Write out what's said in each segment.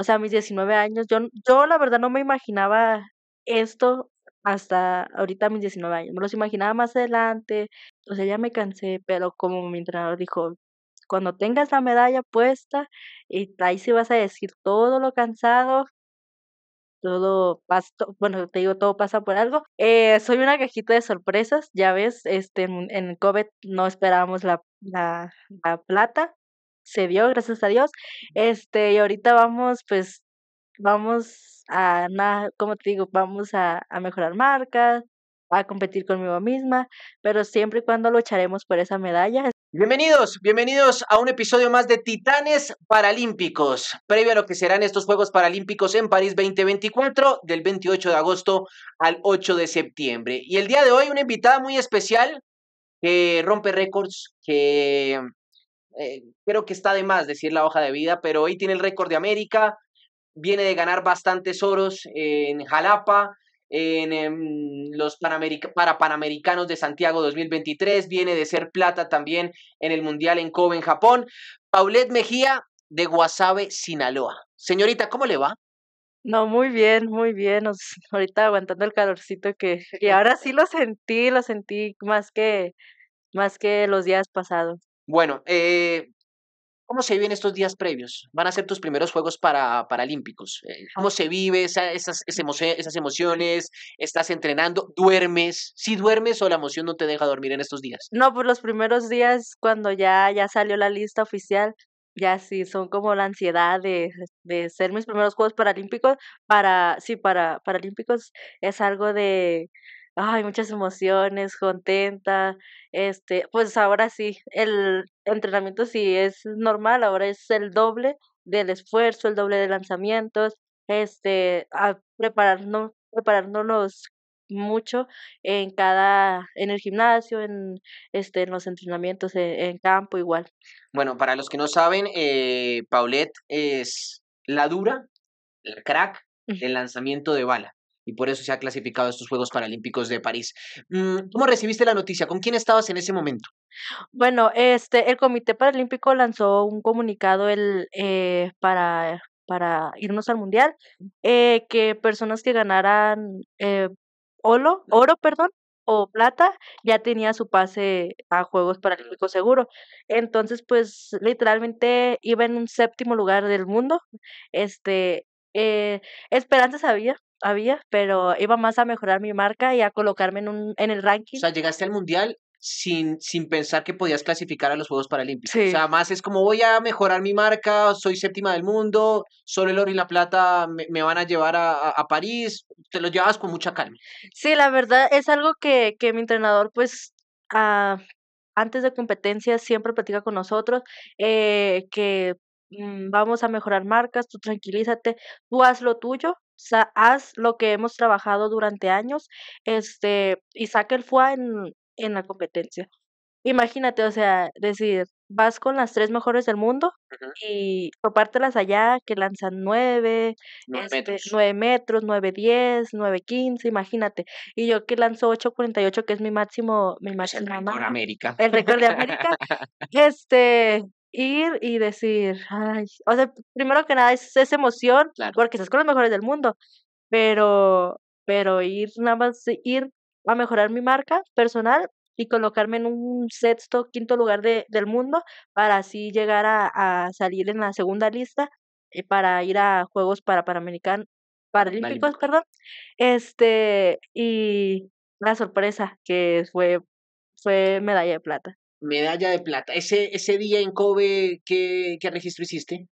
O sea, mis 19 años, yo, yo la verdad no me imaginaba esto hasta ahorita mis 19 años. Me los imaginaba más adelante. O sea, ya me cansé, pero como mi entrenador dijo, cuando tengas la medalla puesta y ahí sí vas a decir todo lo cansado, todo pasa, bueno, te digo, todo pasa por algo. Eh, soy una cajita de sorpresas, ya ves, este, en, en COVID no esperábamos la, la, la plata, se dio, gracias a Dios. Este, y ahorita vamos, pues, vamos a, nada como te digo, vamos a, a mejorar marcas, a competir conmigo misma, pero siempre y cuando lucharemos por esa medalla. Bienvenidos, bienvenidos a un episodio más de Titanes Paralímpicos, previo a lo que serán estos Juegos Paralímpicos en París 2024, del 28 de agosto al 8 de septiembre. Y el día de hoy una invitada muy especial que rompe récords, que eh, creo que está de más decir la hoja de vida, pero hoy tiene el récord de América, viene de ganar bastantes oros en Jalapa, en, em, los para Panamericanos de Santiago 2023, viene de ser plata también en el Mundial en Kobe, en Japón. Paulette Mejía de Guasave, Sinaloa. Señorita, ¿cómo le va? No, muy bien, muy bien. ahorita aguantando el calorcito que... Y ahora sí lo sentí, lo sentí más que, más que los días pasados. Bueno, eh, ¿Cómo se viven estos días previos? Van a ser tus primeros Juegos para, Paralímpicos. Eh, ¿Cómo se vive esas, mm. esas emociones? ¿Estás entrenando? ¿Duermes? ¿Si duermes o la emoción no te deja dormir en estos días? No, pues los primeros días, cuando ya, ya salió la lista oficial, ya sí, son como la ansiedad de, de ser mis primeros Juegos Paralímpicos. Para, sí, para Paralímpicos es algo de ay, muchas emociones, contenta, este, pues ahora sí, el entrenamiento sí es normal, ahora es el doble del esfuerzo, el doble de lanzamientos, este, a prepararnos, preparándonos mucho en cada, en el gimnasio, en, este, en los entrenamientos e, en, campo igual. Bueno, para los que no saben, eh, Paulette es la dura, el crack, el lanzamiento de bala y por eso se ha clasificado estos Juegos Paralímpicos de París. Mm, ¿Cómo recibiste la noticia? ¿Con quién estabas en ese momento? Bueno, este, el Comité Paralímpico lanzó un comunicado el, eh, para, para irnos al Mundial, eh, que personas que ganaran eh, oro, oro, perdón, o plata, ya tenía su pase a Juegos Paralímpicos seguro. Entonces, pues literalmente iba en un séptimo lugar del mundo. Este, esperanza sabía había, pero iba más a mejorar mi marca y a colocarme en, un, en el ranking. O sea, llegaste al mundial sin, sin pensar que podías clasificar a los Juegos Paralímpicos. O sea, más es como voy a mejorar mi marca, soy séptima del mundo, solo el oro y la plata me, van a llevar a, a, París, te lo llevas con mucha calma. Sí, la verdad es algo que, que mi entrenador pues uh, antes de competencias siempre platica con nosotros, eh, que mm, vamos a mejorar marcas, tú tranquilízate, tú haz lo tuyo, haz lo que hemos trabajado durante años, este, y saca el FUA en, en la competencia. Imagínate, o sea, decir, vas con las tres mejores del mundo y las allá que lanzan nueve, nueve este, metros, nueve metros, nueve diez, nueve quince, imagínate. Y yo que lanzo ocho cuarenta y ocho, que es mi máximo, mi máximo. El récord de América. El récord de América. este, ir y decir, ay, o sea, primero que nada es esa emoción, porque estás con los mejores del mundo, pero, pero ir nada más, ir a mejorar mi marca personal y colocarme en un sexto, quinto lugar del mundo para así llegar a, salir en la segunda lista eh, para ir a Juegos para Paralímpicos, perdón, este, y la sorpresa que fue, fue medalla de plata. Medalla de plata. Ese, ese día en Kobe, ¿qué, registro hiciste?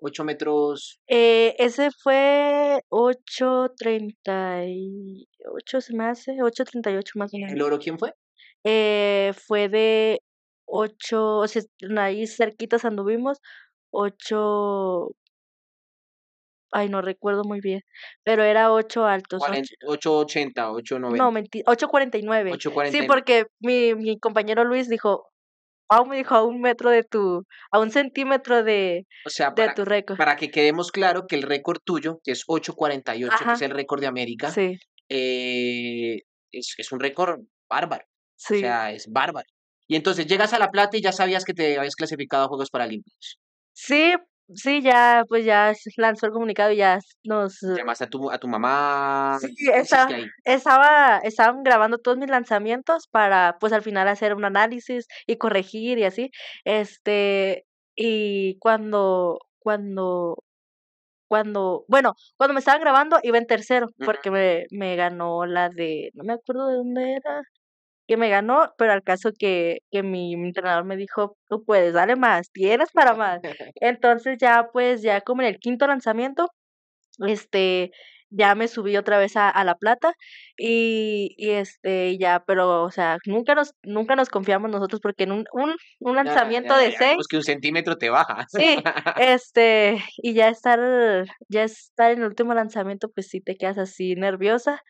¿8 metros? Eh, ese fue 8.38, se me hace, 8.38 más o menos. ¿El oro quién fue? Eh, fue de 8, o sea, ahí cerquitas anduvimos, 8, ay, no recuerdo muy bien, pero era 8 altos. 8.80, 8.90. No, mentira, 8.49. Sí, porque mi, mi compañero Luis dijo, me dijo a un metro de tu, a un centímetro de, tu récord. Para que quedemos claro que el récord tuyo, que es 8.48, que es el récord de América, eh, es, es, un récord bárbaro. Sí. O sea, es bárbaro. Y entonces llegas a La Plata y ya sabías que te habías clasificado a Juegos Paralímpicos. Sí, sí, ya, pues ya lanzó el comunicado y ya nos... Llamaste a tu, a tu mamá. Sí, estaba, estaban grabando todos mis lanzamientos para, pues al final hacer un análisis y corregir y así. Este, y cuando, cuando, cuando, bueno, cuando me estaban grabando iba en tercero, porque me, me ganó la de, no me acuerdo de dónde era, me ganó, pero al caso que, que mi, entrenador me dijo, tú puedes, dale más, tienes para más. Entonces ya pues, ya como en el quinto lanzamiento, este, ya me subí otra vez a, La Plata y, y, este ya, pero o sea, nunca nos, nunca nos confiamos nosotros porque en un, un, un lanzamiento de 6, Pues que un centímetro te baja. Sí, este, y ya estar, ya estar en el último lanzamiento, pues si te quedas así nerviosa,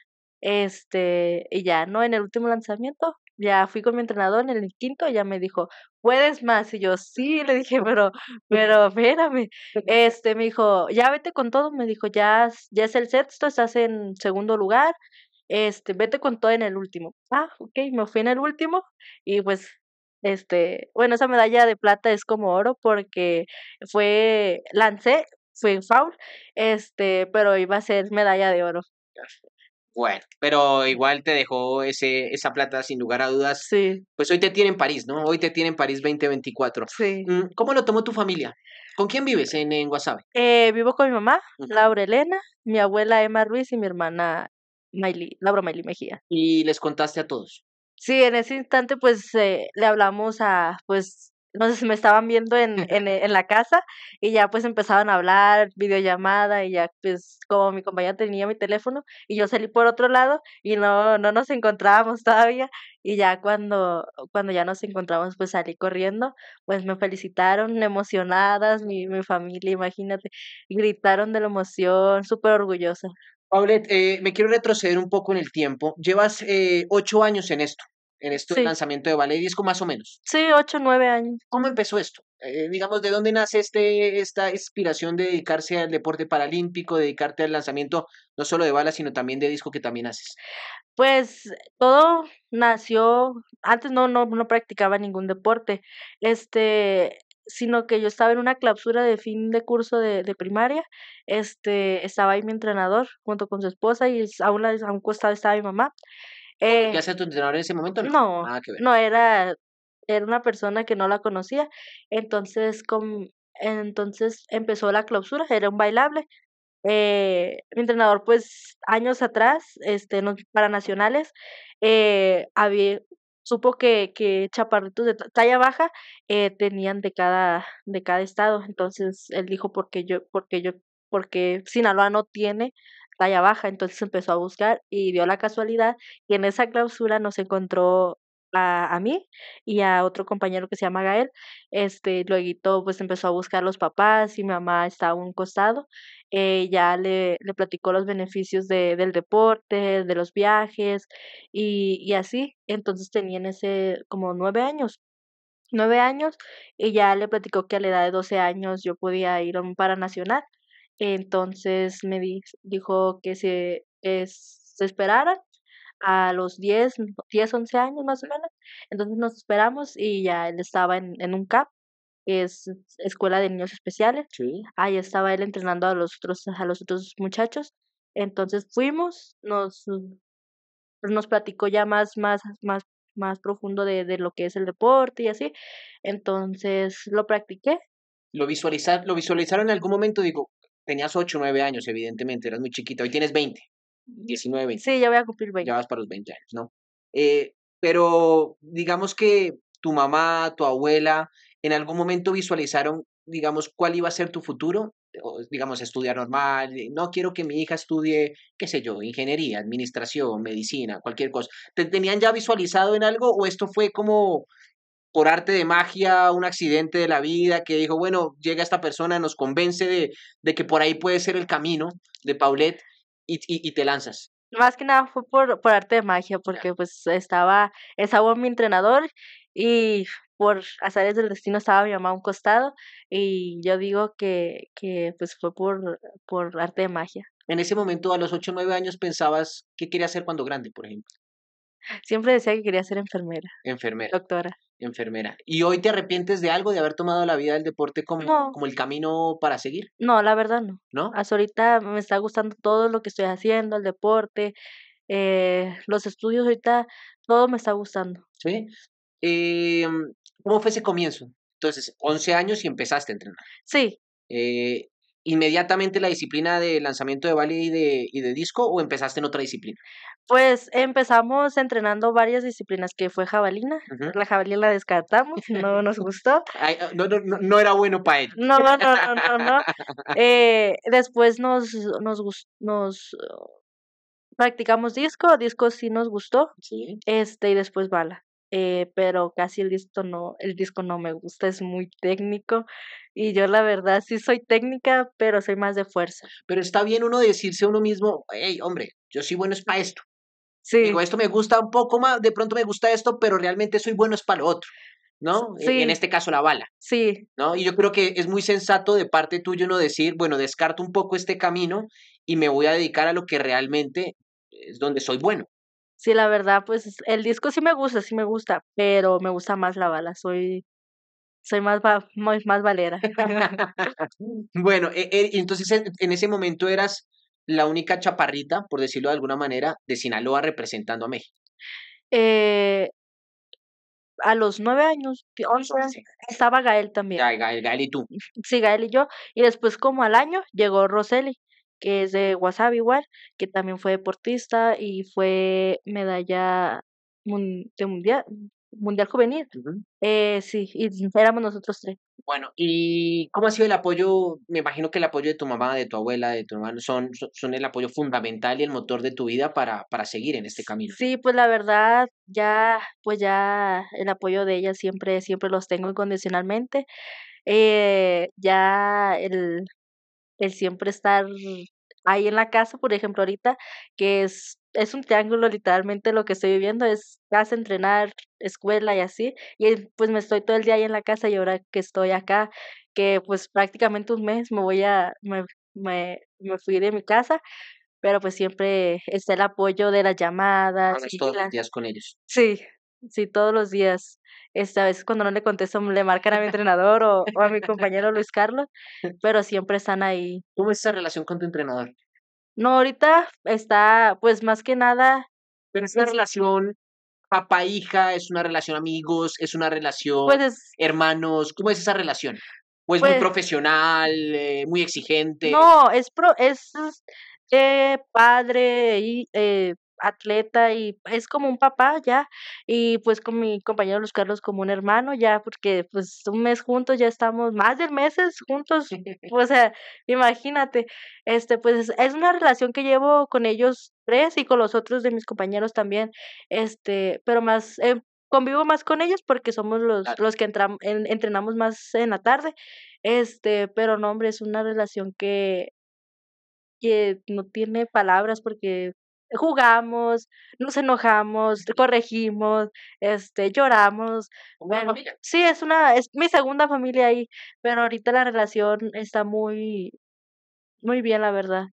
este, y ya, ¿no? En el último lanzamiento, ya fui con mi entrenador en el quinto, ya me dijo, ¿puedes más? Y yo, sí, le dije, pero, pero, espérame. Este, me dijo, ya vete con todo, me dijo, ya, ya es el sexto, estás en segundo lugar, este, vete con todo en el último. Ah, ok, me fui en el último y pues, este, bueno, esa medalla de plata es como oro porque fue, lancé, fue foul, este, pero iba a ser medalla de oro. Bueno, pero igual te dejó ese, esa plata sin lugar a dudas. Sí. Pues hoy te tiene en París, ¿no? Hoy te tiene en París 2024. Sí. Mm, ¿Cómo lo tomó tu familia? ¿Con quién vives en, en Guasave? Eh, vivo con mi mamá, Laura Elena, mi abuela Emma Ruiz y mi hermana Laura Miley Mejía. ¿Y les contaste a todos? Sí, en ese instante pues eh, le hablamos a pues no sé me estaban viendo en, en, la casa y ya pues empezaban a hablar, videollamada y ya pues como mi compañera tenía mi teléfono y yo salí por otro lado y no, no nos encontrábamos todavía y ya cuando, cuando ya nos encontramos pues salí corriendo, pues me felicitaron emocionadas, mi, familia, imagínate, gritaron de la emoción, súper orgullosa. Paulette, eh, me quiero retroceder un poco en el tiempo. Llevas eh, ocho años en esto, en este lanzamiento de Ballet Disco, más o menos. Sí, ocho, nueve años. ¿Cómo empezó esto? Eh, digamos, ¿de dónde nace este, esta inspiración de dedicarse al deporte paralímpico, dedicarte al lanzamiento no solo de balas, sino también de disco que también haces? Pues todo nació, antes no, no, no practicaba ningún deporte, este, sino que yo estaba en una clausura de fin de curso de, primaria, este, estaba ahí mi entrenador junto con su esposa y a, una, a un costado estaba mi mamá ¿Qué eh, hacía tu entrenador en ese momento? No, no, era, era una persona que no la conocía. Entonces, con, entonces empezó la clausura, era un bailable. Eh, mi entrenador, pues años atrás, este, no, para nacionales, eh, había, supo que, que chaparritos de talla baja eh, tenían de cada, de cada estado. Entonces él dijo, porque yo, porque yo, porque Sinaloa no tiene baja, entonces empezó a buscar y dio la casualidad y en esa clausura nos encontró a, a, mí y a otro compañero que se llama Gael. Este, luego pues empezó a buscar los papás y mi mamá estaba a un costado. Eh, ya le, platicó los beneficios del deporte, de los viajes y, así. Entonces en ese como nueve años nueve años y ya le platicó que a la edad de doce años yo podía ir a un paranacional entonces me dijo que se, esperaran esperara a los 10, 10, 11 años más o menos. Entonces nos esperamos y ya él estaba en, un CAP, es Escuela de Niños Especiales. Ahí estaba él entrenando a los otros, a los otros muchachos. Entonces fuimos, nos, nos platicó ya más, más, más, más profundo de, de lo que es el deporte y así. Entonces lo practiqué. Lo, visualizar, lo visualizaron en algún momento, digo, tenías 8, 9 años, evidentemente, eras muy chiquita, hoy tienes 20, 19, Sí, ya voy a cumplir 20. Ya vas para los 20 años, ¿no? Eh, pero digamos que tu mamá, tu abuela, en algún momento visualizaron, digamos, cuál iba a ser tu futuro, digamos, estudiar normal, eh, no quiero que mi hija estudie, qué sé yo, ingeniería, administración, medicina, cualquier cosa. ¿Te tenían ya visualizado en algo o esto fue como por arte de magia, un accidente de la vida que dijo, bueno, llega esta persona, nos convence de, que por ahí puede ser el camino de Paulette y, te lanzas. Más que nada fue por, por arte de magia, porque pues estaba, estaba mi entrenador y por azares del destino estaba mi mamá a un costado y yo digo que, que pues fue por, por arte de magia. En ese momento, a los 8 o 9 años, pensabas qué quería hacer cuando grande, por ejemplo. Siempre decía que quería ser enfermera. Enfermera. Doctora. Enfermera. ¿Y hoy te arrepientes de algo, de haber tomado la vida del deporte como, como el camino para seguir? No, la verdad no. ¿No? Hasta ahorita me está gustando todo lo que estoy haciendo, el deporte, eh, los estudios, ahorita todo me está gustando. ¿Sí? Eh, ¿Cómo fue ese comienzo? Entonces, 11 años y empezaste a entrenar. Sí. Eh, inmediatamente la disciplina de lanzamiento de ballet y de, y de disco o empezaste en otra disciplina? Pues empezamos entrenando varias disciplinas, que fue jabalina. La jabalina la descartamos, no nos gustó. Ah, no, no, no, era bueno para él. No, no, no, no, no. Eh, después nos, nos, nos practicamos disco, disco sí nos gustó. Este, y después bala. Eh, pero casi el disco no, el disco no me gusta, es muy técnico y yo la verdad sí soy técnica, pero soy más de fuerza. Pero está bien uno decirse a uno mismo, hey, hombre, yo soy bueno es para esto. Sí. Digo, esto me gusta un poco más, de pronto me gusta esto, pero realmente soy bueno es para lo otro. ¿no? E, sí. En este caso la bala. Sí. ¿No? Y yo creo que es muy sensato de parte tuya no decir, bueno, descarto un poco este camino y me voy a dedicar a lo que realmente es donde soy bueno. Sí, la verdad, pues el disco sí me gusta, sí me gusta, pero me gusta más la bala, soy, soy más, valera. bueno, e, e, entonces en, ese momento eras la única chaparrita, por decirlo de alguna manera, de Sinaloa representando a México. Eh, a los nueve años, once estaba Gael también. Gael, Gael y tú. Sí, Gael y yo. Y después como al año llegó Roseli que es de Wasabi igual, que también fue deportista y fue medalla de mundial, mundial juvenil. Eh, sí, y éramos nosotros tres. Bueno, ¿y cómo ha sido el apoyo? Me imagino que el apoyo de tu mamá, de tu abuela, de tu hermano, son, son el apoyo fundamental y el motor de tu vida para, para seguir en este camino. Sí, pues la verdad, ya, pues ya el apoyo de ella siempre, siempre los tengo incondicionalmente. Eh, ya el, el siempre estar ahí en la casa, por ejemplo, ahorita, que es, es un triángulo literalmente lo que estoy viviendo, es casa, entrenar, escuela y así, y pues me estoy todo el día ahí en la casa y ahora que estoy acá, que pues prácticamente un mes me voy a, me, me, fui de mi casa, pero pues siempre está el apoyo de las llamadas. todos los días con ellos. Sí, Sí, todos los días. Este, a veces cuando no le contesto le marcan a mi entrenador o, a mi compañero Luis Carlos, pero siempre están ahí. ¿Cómo es esa relación con tu entrenador? No, ahorita está, pues más que nada. Pero es una relación papá-hija, es una relación amigos, es una relación pues, hermanos. ¿Cómo es esa relación? pues, muy profesional, eh, muy exigente? No, es, pro, es, eh, padre, y, eh, atleta y es como un papá ya y pues con mi compañero Luis Carlos como un hermano ya porque pues un mes juntos ya estamos más de meses juntos o sea imagínate este pues es una relación que llevo con ellos tres y con los otros de mis compañeros también este pero más eh, convivo más con ellos porque somos los, los que entrenamos más en la tarde este pero no hombre es una relación que que no tiene palabras porque jugamos, nos enojamos, corregimos, este, lloramos. sí, es una, es mi segunda familia ahí, pero ahorita la relación está muy, muy bien, la verdad.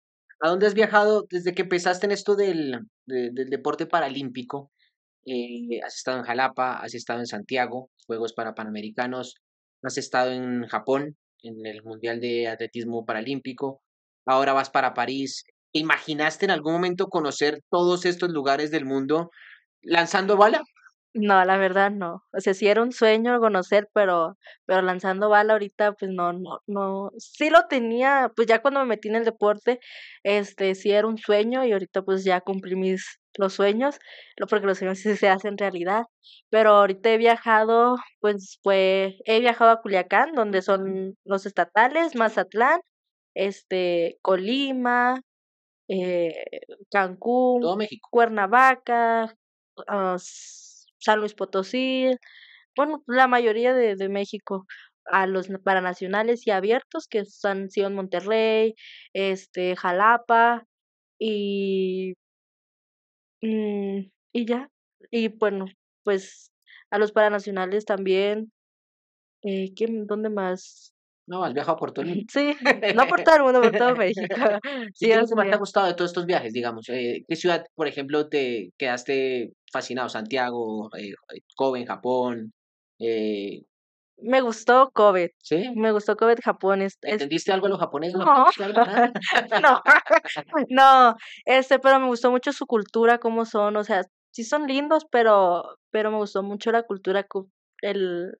¿A dónde has viajado desde que empezaste en esto del, del deporte paralímpico? Eh, has estado en Jalapa, has estado en Santiago, Juegos para Panamericanos, has estado en Japón, en el Mundial de Atletismo Paralímpico, ahora vas para París, ¿Imaginaste en algún momento conocer todos estos lugares del mundo lanzando bala? No, la verdad no. O sea, sí era un sueño conocer, pero, pero lanzando bala ahorita, pues no, no, no. Sí lo tenía, pues ya cuando me metí en el deporte, este, sí era un sueño y ahorita pues ya cumplí mis los sueños, porque los sueños sí se hacen realidad. Pero ahorita he viajado, pues pues, he viajado a Culiacán, donde son los estatales, Mazatlán, este, Colima, eh, Cancún, Cuernavaca, ah, San Luis Potosí, bueno, la mayoría de, de México a los paranacionales y abiertos que han sido Monterrey, este, Jalapa y, mm, y ya. Y bueno, pues a los paranacionales también. Eh, ¿Dónde más? No, has viajado por todo Sí, no por todo el mundo, por todo México. Sí, ¿Qué es más te ha gustado de todos estos viajes, digamos? Eh, ¿Qué ciudad, por ejemplo, te quedaste fascinado? ¿Santiago, eh, eh Kobe, Japón? Eh me gustó Kobe. ¿Sí? Me gustó Kobe, Japón. ¿Entendiste algo de los japoneses? No, no, no, este, pero me gustó mucho su cultura, cómo son, o sea, sí son lindos, pero, pero me gustó mucho la cultura, el,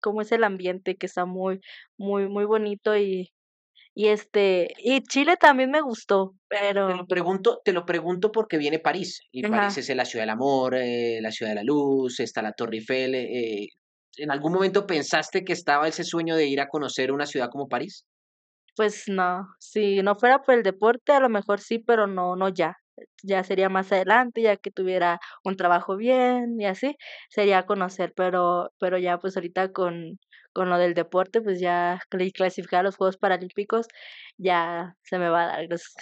cómo es el ambiente, que está muy, muy, muy bonito y, y este, y Chile también me gustó, pero... Te lo pregunto, te lo pregunto porque viene París, y París es la ciudad del amor, eh, la ciudad de la luz, está la Torre Eiffel, eh, eh, ¿en algún momento pensaste que estaba ese sueño de ir a conocer una ciudad como París? Pues no, si no fuera por el deporte a lo mejor sí, pero no, no ya ya sería más adelante, ya que tuviera un trabajo bien y así, sería conocer, pero, pero ya pues ahorita con, con lo del deporte, pues ya clasificar los Juegos Paralímpicos, ya se me va a dar, gracias,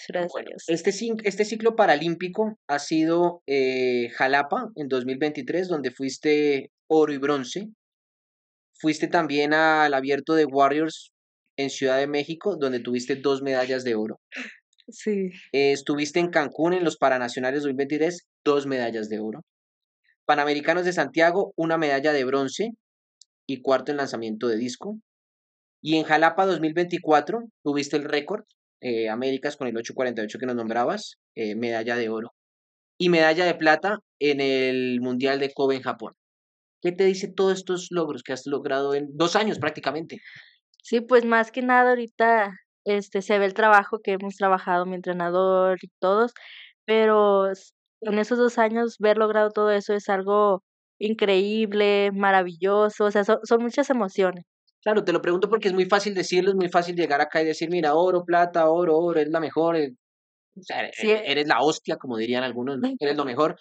este, este, ciclo paralímpico ha sido eh, Jalapa en 2023, donde fuiste oro y bronce. Fuiste también al abierto de Warriors en Ciudad de México, donde tuviste dos medallas de oro. Sí. estuviste en Cancún en los Paranacionales 2023, dos medallas de oro. Panamericanos de Santiago, una medalla de bronce y cuarto en lanzamiento de disco. Y en Jalapa 2024 tuviste el récord, eh, Américas con el 848 que nos nombrabas, eh, medalla de oro. Y medalla de plata en el Mundial de Kobe en Japón. ¿Qué te dice todos estos logros que has logrado en dos años prácticamente? Sí, pues más que nada ahorita este, se ve el trabajo que hemos trabajado mi entrenador y todos, pero en esos dos años ver logrado todo eso es algo increíble, maravilloso, o sea, son, muchas emociones. Claro, te lo pregunto porque es muy fácil decirlo, es muy fácil llegar acá y decir, mira, oro, plata, oro, oro, es la mejor, eh", e, e, eres la hostia, como dirían algunos, eres lo mejor.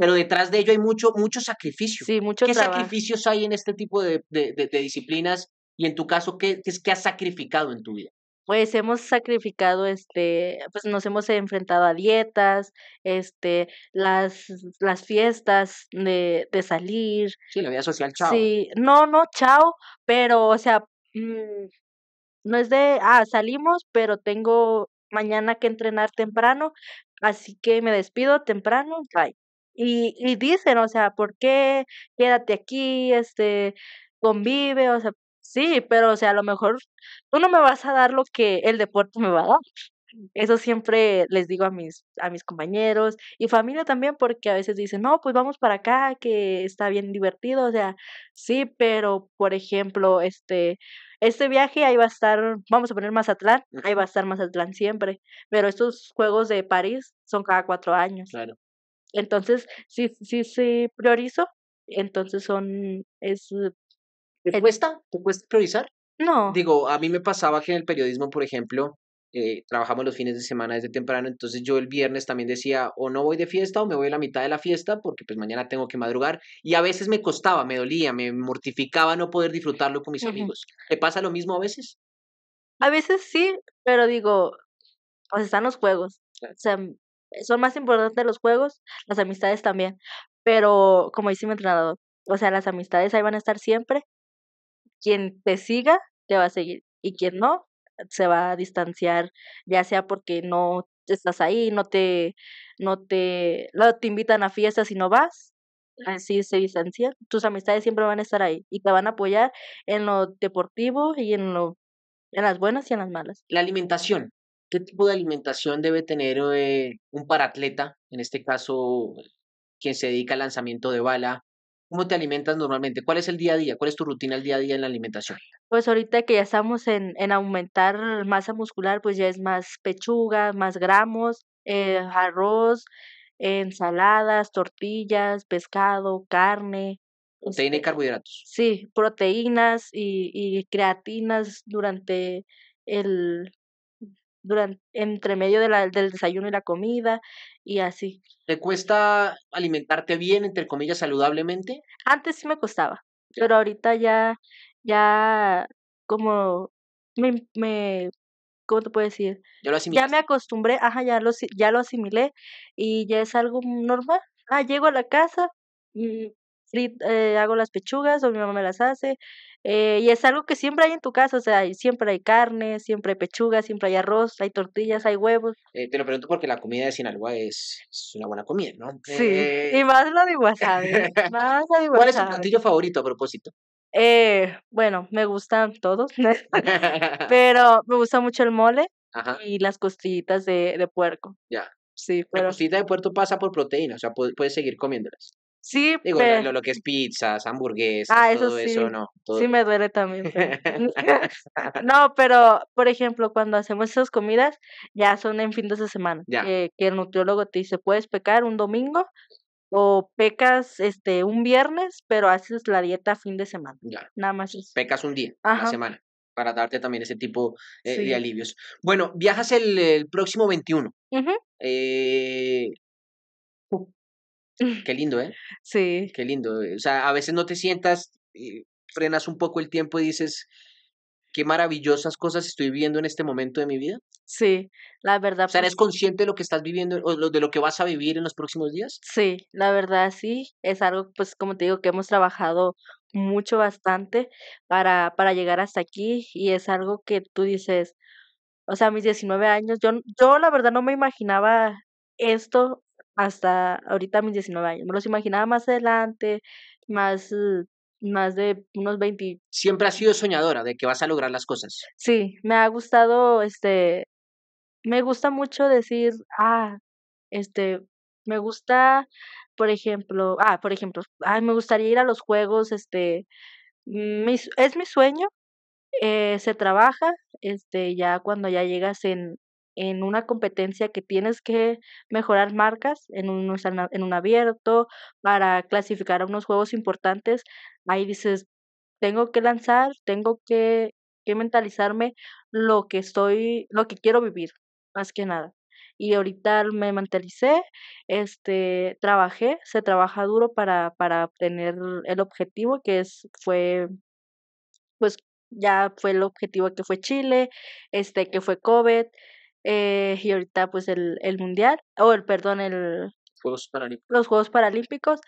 Pero detrás de ello hay mucho, mucho sacrificio. Sí, mucho ¿Qué sacrificios hay en este tipo de, disciplinas? Y en tu caso, ¿qué, qué, qué has sacrificado en tu vida? pues hemos sacrificado, este, pues nos hemos enfrentado a dietas, este, las, las fiestas de, de salir. Sí, la vida social, chao. Sí, no, no, chao, pero, o sea, mm, no es de, ah, salimos, pero tengo mañana que entrenar temprano, así que me despido temprano, bye. Y, y dicen, o sea, ¿por qué? Quédate aquí, este, convive, o sea, Sí, pero o sea, a lo mejor tú no me vas a dar lo que el deporte me va a dar. Eso siempre les digo a mis, a mis compañeros y familia también, porque a veces dicen, no, pues vamos para acá, que está bien divertido, o sea, sí, pero por ejemplo, este, este viaje ahí va a estar, vamos a poner Mazatlán, ahí va a estar Mazatlán siempre, pero estos Juegos de París son cada cuatro años. Claro. Entonces, sí, sí, sí, priorizo, entonces son, es ¿Te eh, cuesta? ¿Te cuesta priorizar? No. Digo, a mí me pasaba que en el periodismo, por ejemplo, eh, trabajamos los fines de semana desde temprano, entonces yo el viernes también decía, o no voy de fiesta o me voy a la mitad de la fiesta porque pues mañana tengo que madrugar y a veces me costaba, me dolía, me mortificaba no poder disfrutarlo con mis amigos. ¿Te pasa lo mismo a veces? A veces sí, pero digo, o pues, sea, están los juegos. O sea, son más importantes los juegos, las amistades también, pero como dice mi entrenador, o sea, las amistades ahí van a estar siempre quien te siga te va a seguir y quien no se va a distanciar, ya sea porque no estás ahí, no te, no te, te invitan a fiestas y no vas, así se distancian. Tus amistades siempre van a estar ahí y te van a apoyar en lo deportivo y en lo, en las buenas y en las malas. La alimentación. ¿Qué tipo de alimentación debe tener eh, un paratleta, en este caso quien se dedica al lanzamiento de bala ¿Cómo te alimentas normalmente? ¿Cuál es el día a día? ¿Cuál es tu rutina el día a día en la alimentación? Pues ahorita que ya estamos en, aumentar masa muscular, pues ya es más pechuga, más gramos, eh, arroz, ensaladas, tortillas, pescado, carne. Proteína este, carbohidratos. Sí, proteínas y creatinas durante el, durante, entre medio la, del desayuno y la comida y así. ¿Te cuesta alimentarte bien, entre comillas, saludablemente? Antes sí me costaba, pero ahorita ya, ya como me, me ¿cómo te puedo decir? Ya, lo ya me acostumbré, ajá, ya lo, ya lo asimilé y ya es algo normal. Ah, llego a la casa, mm, eh, hago las pechugas o mi mamá me las hace. Eh, y es algo que siempre hay en tu casa, o sea, siempre hay carne, siempre hay pechuga, siempre hay arroz, hay tortillas, hay huevos. Eh, te lo pregunto porque la comida de Sinaloa es, es una buena comida, ¿no? Sí, eh, y más la de wasabi, más de ¿Cuál es tu platillo favorito a propósito? Eh, bueno, me gustan todos, pero me gusta mucho el mole y las costillitas de, de puerco. Ya. Sí, La costillita de puerco pasa por proteína, o sea, puedes seguir comiéndolas. Sí, pero... lo, lo, que es pizzas, hamburguesas, ah, todo eso, no. Sí me duele también. no, pero, por ejemplo, cuando hacemos esas comidas, ya son en fin de semana. que el nutriólogo te dice, puedes pecar un domingo o pecas este un viernes, pero haces la dieta fin de semana. Nada más eso. Pecas un día, a la semana, para darte también ese tipo eh, de alivios. Bueno, viajas el, próximo 21. eh, Qué lindo, ¿eh? Sí. Qué lindo. Eh, o sea, a veces no te sientas, frenas un poco el tiempo y dices, qué maravillosas cosas estoy viviendo en este momento de mi vida. Sí, la verdad. O sea, ¿eres consciente de lo que estás viviendo o de lo que vas a vivir en los próximos días? Sí, la verdad sí. Es algo, pues, como te digo, que hemos trabajado mucho, bastante para, para llegar hasta aquí y es algo que tú dices, o sea, a mis 19 años, yo, yo la verdad no me imaginaba esto hasta ahorita mis 19 años. Me los imaginaba más adelante, más, eh, más de unos 20. Siempre has sido soñadora de que vas a lograr las cosas. Sí, me ha gustado, este, me gusta mucho decir, ah, este, me gusta, por ejemplo, ah, por ejemplo, ay, me gustaría ir a los juegos, este, es mi sueño, eh, se trabaja, este, ya cuando ya llegas en, en una competencia que tienes que mejorar marcas en un, en un abierto para clasificar a unos juegos importantes, ahí dices, tengo que lanzar, tengo que, que mentalizarme lo que estoy, lo que quiero vivir, más que nada. Y ahorita me mentalicé, este, trabajé, se trabaja duro para, para obtener el objetivo que es, fue, pues ya fue el objetivo que fue Chile, este, que fue COVID, eh, y ahorita pues el, el mundial, o el, perdón, el... los Juegos Paralímpicos,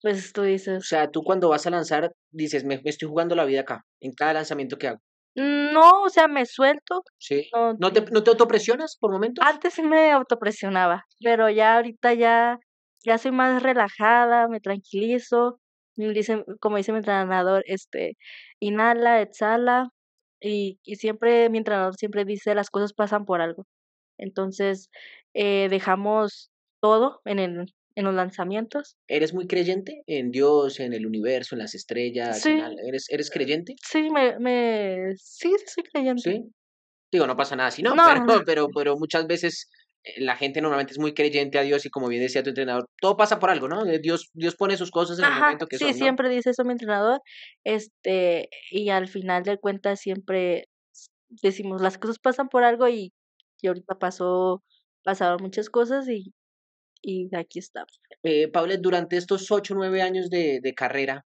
pues tú dices... O sea, tú cuando vas a lanzar, dices, me, estoy jugando la vida acá, en cada lanzamiento que hago. No, o sea, me suelto. Sí. No, te, ¿No te autopresionas por momentos? Antes sí me autopresionaba, pero ya ahorita ya, ya soy más relajada, me tranquilizo. dicen como dice mi entrenador, este, inhala, exhala, y, y siempre mi entrenador siempre dice las cosas pasan por algo. Entonces eh, dejamos todo en, el, en los lanzamientos. ¿Eres muy creyente en Dios, en el universo, en las estrellas? Sí. ¿Eres, ¿Eres creyente? Sí, me, me... sí, soy creyente. Sí. Digo, no pasa nada si no, pero, pero muchas veces la gente normalmente es muy creyente a Dios y como bien decía tu entrenador, todo pasa por algo, ¿no? Eh, Dios, Dios pone sus cosas en el momento que sí, Sí, siempre dice eso mi entrenador, este, y al final de cuentas siempre decimos, las cosas pasan por algo y, ahorita pasó, pasaron muchas cosas y, y aquí estamos. Eh, durante estos ocho, nueve años de, carrera,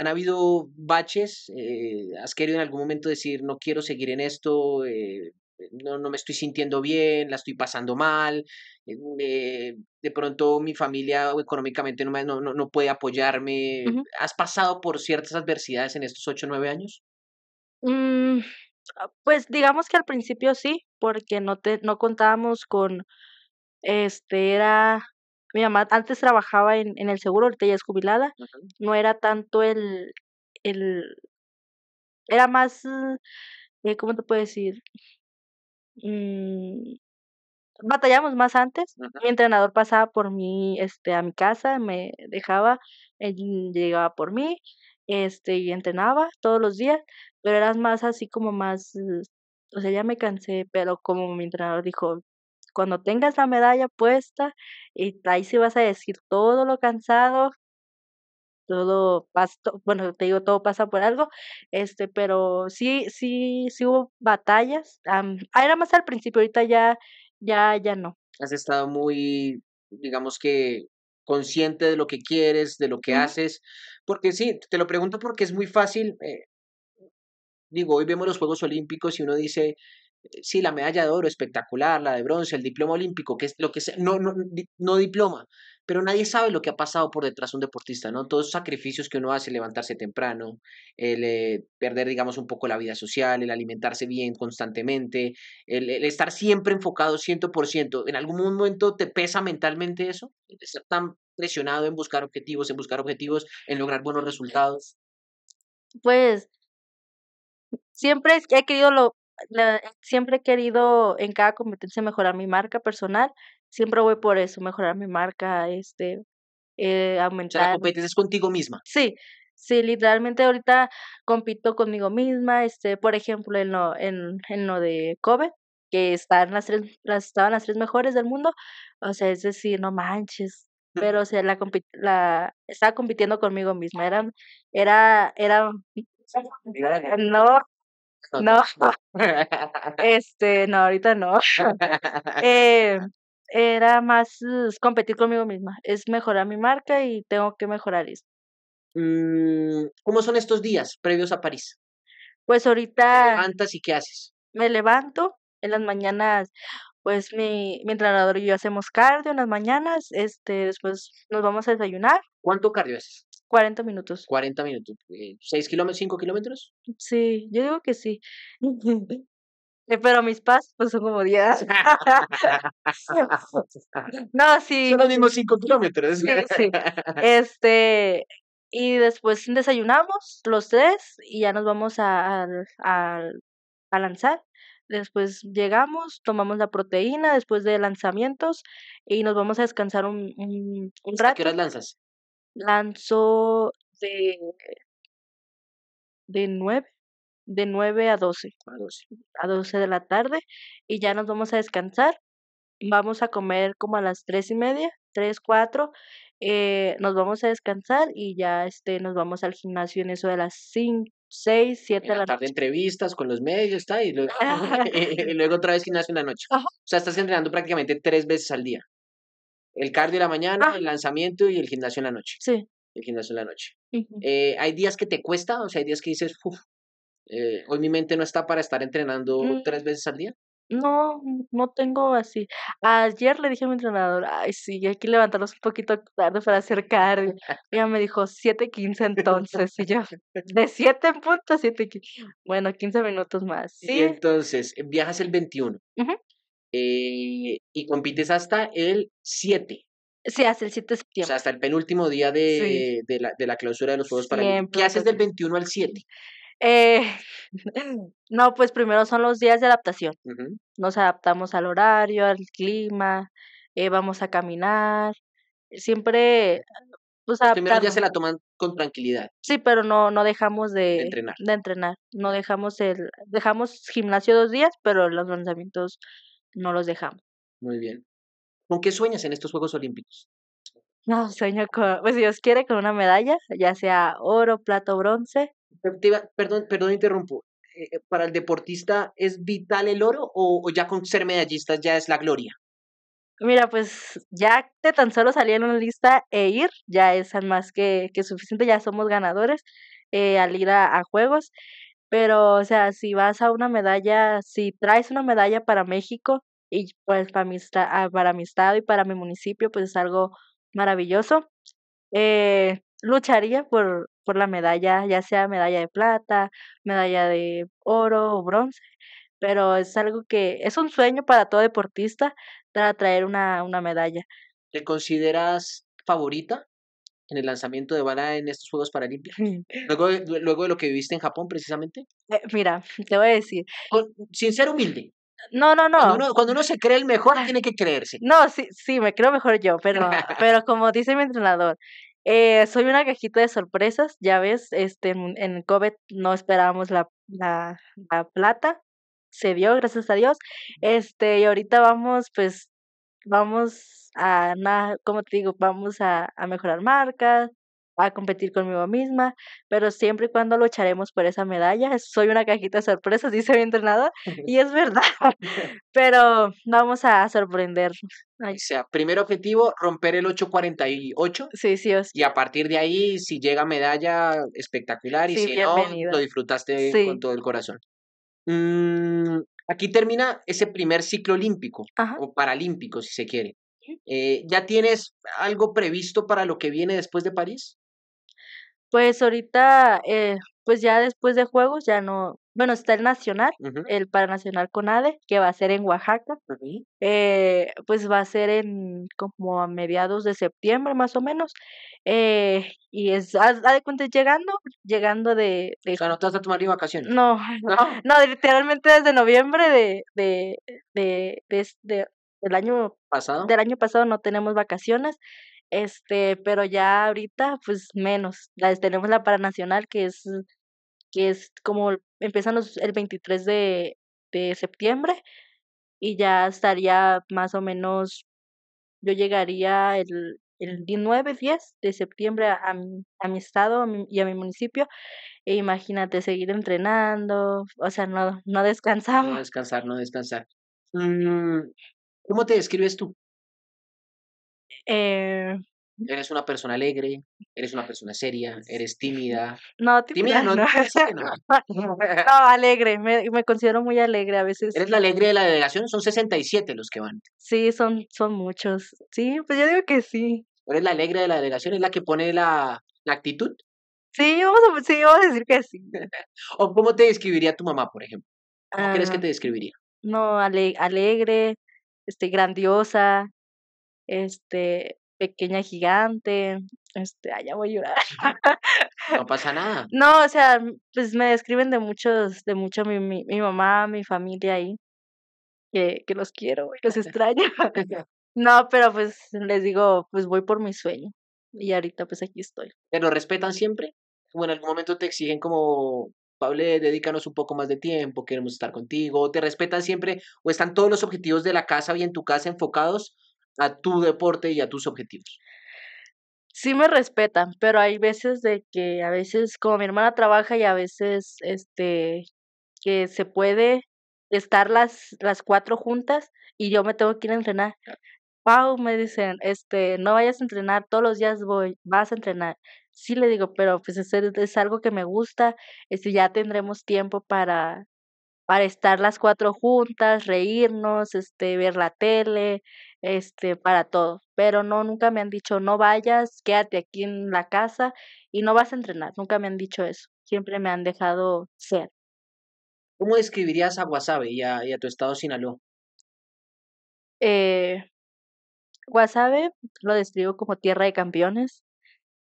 ¿Han habido baches? Eh, ¿Has querido en algún momento decir, no quiero seguir en esto? Eh, eh, no, no me estoy sintiendo bien, la estoy pasando mal, eh, de pronto mi familia económicamente no, no, no, puede apoyarme. ¿Has pasado por ciertas adversidades en estos ocho o nueve años? Mm, ah, pues digamos que al principio sí, porque no, te, no contábamos con, este, era, mi mamá antes trabajaba en, en el seguro, ahorita ya es jubilada, no era tanto el, el, era más, eh, ¿cómo te puedo decir? batallamos más antes. Mi entrenador pasaba por mí este, a mi casa, me dejaba, él llegaba por mí este, y entrenaba todos los días, pero eras más así como más, o sea, ya me cansé, pero como mi entrenador dijo, cuando tengas la medalla puesta, y ahí sí vas a decir todo lo cansado todo pasa, bueno, te digo, todo pasa por algo, este, pero sí, sí, sí hubo batallas, um, era más al principio, ahorita ya, ya, ya no. Has estado muy, digamos que consciente de lo que quieres, de lo que haces, porque sí, te lo pregunto porque es muy fácil, eh, digo, hoy vemos los Juegos Olímpicos y uno dice, eh, sí, la medalla de oro espectacular, la de bronce, el diploma olímpico, que es lo que sea, no, no, no diploma, pero nadie sabe lo que ha pasado por detrás de un deportista, ¿no? Todos los sacrificios que uno hace, levantarse temprano, el eh, perder, digamos, un poco la vida social, el alimentarse bien constantemente, el, estar siempre enfocado 100%, ¿en algún momento te pesa mentalmente eso? Estar tan presionado en buscar objetivos, en buscar objetivos, en lograr buenos resultados. Pues siempre he querido lo, siempre he querido en cada competencia mejorar mi marca personal siempre voy por eso, mejorar mi marca, este, eh, aumentar. la competencia es contigo misma. Sí, sí, literalmente ahorita compito conmigo misma, este, por ejemplo, en lo, en, en lo de Kobe, que están las tres, estaban las tres mejores del mundo, o sea, es decir, no manches, mm. pero o sea, la, la estaba compitiendo conmigo misma, era, era, era, no, no, este, no, ahorita no, eh, era más uh, competir conmigo misma, es mejorar mi marca y tengo que mejorar eso. Mm, ¿Cómo son estos días previos a París? Pues ahorita... levantas y qué haces? Me levanto en las mañanas, pues mi, mi entrenador y yo hacemos cardio en las mañanas, este, después nos vamos a desayunar. ¿Cuánto cardio haces? 40 minutos. 40 minutos. ¿6 eh, kilómetros? ¿5 kilómetros? Sí, yo digo que sí. Eh, pero mis pas, pues son como 10. no, sí. Son los mismos 5 kilómetros. Este, y después desayunamos los tres y ya nos vamos a, a lanzar. Después llegamos, tomamos la proteína después de lanzamientos y nos vamos a descansar un, un, rato. qué horas lanzas? Lanzo de, de 9 de 9 a 12, a 12 de la tarde y ya nos vamos a descansar. Vamos a comer como a las tres y media, 3, 4. Eh, nos vamos a descansar y ya este, nos vamos al gimnasio en eso de las 5, 6, 7 de la, tarde. entrevistas con los medios está, y, luego, otra vez gimnasio en la noche. O sea, estás entrenando prácticamente tres veces al día. El cardio en la mañana, ah. el lanzamiento y el gimnasio en la noche. Sí. El gimnasio en la noche. Eh, ¿Hay días que te cuesta? O sea, hay días que dices, uff, eh, hoy mi mente no está para estar entrenando mm. tres veces al día. No, no tengo así. Ayer le dije a mi entrenador, ay, sí, hay que levantarnos un poquito tarde para acercar cardio. Ella me dijo, 7.15 entonces. Y yo, de 7 puntos punto a 7.15. Bueno, 15 minutos más. Sí. entonces, eh, viajas el 21. Eh, y compites hasta el 7. Sí, hasta el 7 de septiembre. O sea, hasta el penúltimo día de, la, de la, clausura de los Juegos Paralímpicos. ¿Qué haces del 21 al 7? Eh, no, pues primero son los días de adaptación. Nos adaptamos al horario, al clima, eh, vamos a caminar. Siempre, pues, pues Primero ya se la toman con tranquilidad. Sí, pero no, no dejamos de, entrenar. de entrenar. No dejamos el, dejamos gimnasio dos días, pero los lanzamientos no los dejamos. Muy bien. ¿Con qué sueñas en estos Juegos Olímpicos? No, sueño con, pues Dios quiere, con una medalla, ya sea oro, plato, bronce perdón, perdón, interrumpo. Eh, eh, ¿Para el deportista es vital el oro o, ya con ser medallista ya es la gloria? Mira, pues ya de tan solo salir en una lista e ir, ya es más que, que suficiente, ya somos ganadores eh, al ir a, juegos. Pero, o sea, si vas a una medalla, si traes una medalla para México y pues para mi, ah, para mi estado y para mi municipio, pues es algo maravilloso. lucharía por, por la medalla, ya sea medalla de plata, medalla de oro o bronce, pero es algo que es un sueño para todo deportista para traer una, una medalla. ¿Te consideras favorita en el lanzamiento de bala en estos Juegos Paralímpicos? Luego, luego de lo que viviste en Japón, precisamente. Eh, mira, te voy a decir. Sin ser humilde. No, no, no. Cuando uno, cuando uno, se cree el mejor, ah, tiene que creerse. No, sí, sí, me creo mejor yo, pero, pero como dice mi entrenador, eh, soy una cajita de sorpresas, ya ves, este, en, COVID no esperábamos la, la, plata, se dio, gracias a Dios. Este, y ahorita vamos, pues, vamos a, nada como te digo, vamos a mejorar marcas, a competir conmigo misma, pero siempre y cuando lucharemos por esa medalla. Soy una cajita de sorpresas, dice mi entrenador, y es verdad, pero vamos a sorprender. O sea, primer objetivo, romper el 848. Sí, sí, sí. Y a partir de ahí, si llega medalla, espectacular, y si no, lo disfrutaste con todo el corazón. Mm, aquí termina ese primer ciclo olímpico, o paralímpico, si se quiere. Eh, ¿Ya tienes algo previsto para lo que viene después de París? Pues ahorita, eh, pues ya después de juegos, ya no, bueno, está el nacional, el paranacional con ADE, que va a ser en Oaxaca. eh, pues va a ser en como a mediados de septiembre más o menos. Eh, y es, haz, de cuenta, llegando, llegando de, de, O sea, no te vas a tomar ni vacaciones. No, no, no, literalmente desde noviembre de, de, de, de del año pasado. Del año pasado no tenemos vacaciones. Este, pero ya ahorita, pues menos. tenemos la Paranacional, que es, que es como empezamos el 23 de, de septiembre y ya estaría más o menos, yo llegaría el, el 19, 10 de septiembre a, mi, estado y a mi municipio. E imagínate seguir entrenando, o sea, no, no descansamos. No descansar, no descansar. Mm, ¿Cómo te describes tú? Eh, eres una persona alegre, eres una persona seria, eres tímida. No, tímida, tímida no, no. no. alegre, me, considero muy alegre a veces. Eres la alegre de la delegación, son 67 los que van. Sí, son, son muchos. Sí, pues yo digo que sí. Eres la alegre de la delegación, es la que pone la, la actitud. Sí vamos, a, sí, vamos a decir que sí. ¿O cómo te describiría tu mamá, por ejemplo? ¿Cómo crees que ah, te describiría? No, alegre, este, grandiosa, este, pequeña gigante, este, allá voy a llorar. No pasa nada. No, o sea, pues me describen de muchos, de mucho mi, mi, mamá, mi familia ahí, que, que los quiero, que los extraño. No, pero pues les digo, pues voy por mi sueño y ahorita pues aquí estoy. ¿Te lo respetan siempre? ¿O en algún momento te exigen como, Pablo, dedícanos un poco más de tiempo, queremos estar contigo? ¿Te respetan siempre? ¿O están todos los objetivos de la casa y en tu casa enfocados a tu deporte y a tus objetivos. Sí me respetan, pero hay veces de que a veces como mi hermana trabaja y a veces este que se puede estar las las cuatro juntas y yo me tengo que ir a entrenar. Pau, me dicen, este, no vayas a entrenar, todos los días voy, vas a entrenar. Sí le digo, pero pues es, es algo que me gusta, este, ya tendremos tiempo para, para estar las cuatro juntas, reírnos, este, ver la tele, este, para todo, Pero no, nunca me han dicho, no vayas, quédate aquí en la casa y no vas a entrenar. Nunca me han dicho eso. Siempre me han dejado ser. ¿Cómo describirías a Wasabe y a, tu estado Sinaloa? Eh, Wasabe lo describo como tierra de campeones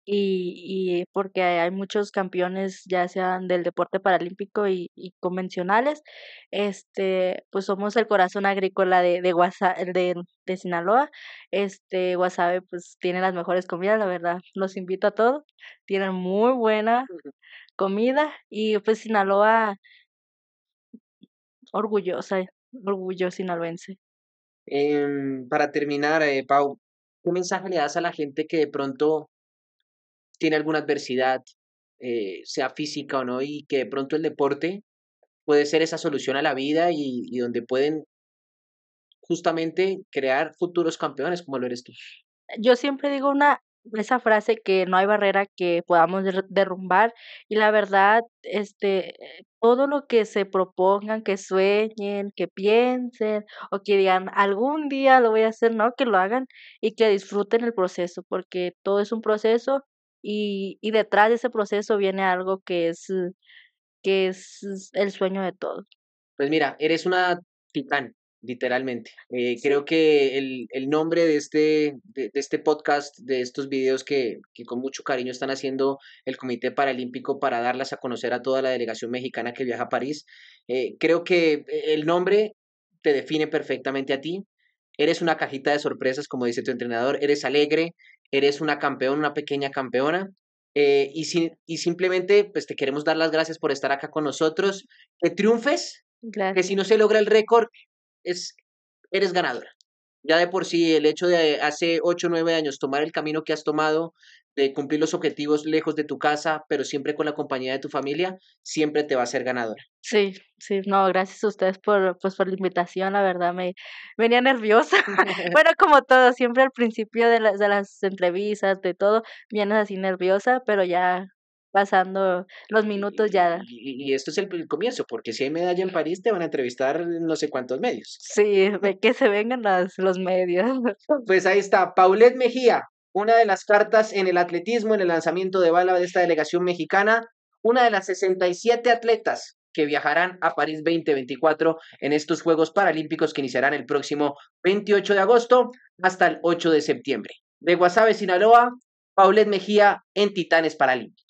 y, porque hay muchos campeones, ya sean del deporte paralímpico y, convencionales, este, pues somos el corazón agrícola de, de Sinaloa. Este, Guasave pues tiene las mejores comidas, la verdad, los invito a todos, tienen muy buena comida y pues Sinaloa orgullosa, orgullo sinaloense. Em, para terminar, eh, Pau, ¿qué mensaje le das a la gente que de pronto tiene alguna adversidad, eh, sea física o no, y que de pronto el deporte puede ser esa solución a la vida y, donde pueden justamente crear futuros campeones como lo eres tú. Yo siempre digo una esa frase que no hay barrera que podamos derrumbar y la verdad este eh, todo lo que se propongan que sueñen que piensen o que digan algún día lo voy a hacer no que lo hagan y que disfruten el proceso porque todo es un proceso y, y detrás de ese proceso viene algo que es, eh, que es el sueño de todos. Pues mira, eres una titán, literalmente. Eh, creo que el, el nombre de este, de, este podcast, de estos videos que, que, con mucho cariño están haciendo el Comité Paralímpico para darlas a conocer a toda la delegación mexicana que viaja a París, eh, creo que e, el nombre te define perfectamente a ti. Eres una cajita de sorpresas, como dice tu entrenador, eres alegre, eres una campeona, una pequeña campeona. Eh, y, y simplemente pues te queremos dar las gracias por estar acá con nosotros. Que triunfes, que si no se logra el récord, es, eres ganadora. Ya de por sí, el hecho de hace 8 o 9 años tomar el camino que has tomado, de cumplir los objetivos lejos de tu casa, pero siempre con la compañía de tu familia, siempre te va a ser ganadora. Sí, sí, no, gracias a ustedes por, pues, por la invitación, la verdad me venía nerviosa. bueno, como todo, siempre al principio de, las, entrevistas, de todo, vienes así nerviosa, pero ya pasando los minutos ya. Y, esto es el, comienzo, porque si hay medalla en París, te van a entrevistar no sé cuántos medios. Sí, que se vengan las, los medios. Pues ahí está, Paulette Mejía, una de las cartas en el atletismo, en el lanzamiento de bala de esta delegación mexicana, una de las 67 atletas que viajarán a París 2024 en estos Juegos Paralímpicos que iniciarán el próximo 28 de agosto hasta el 8 de septiembre. De Guasave, Sinaloa, Paulette Mejía en Titanes Paralímpicos.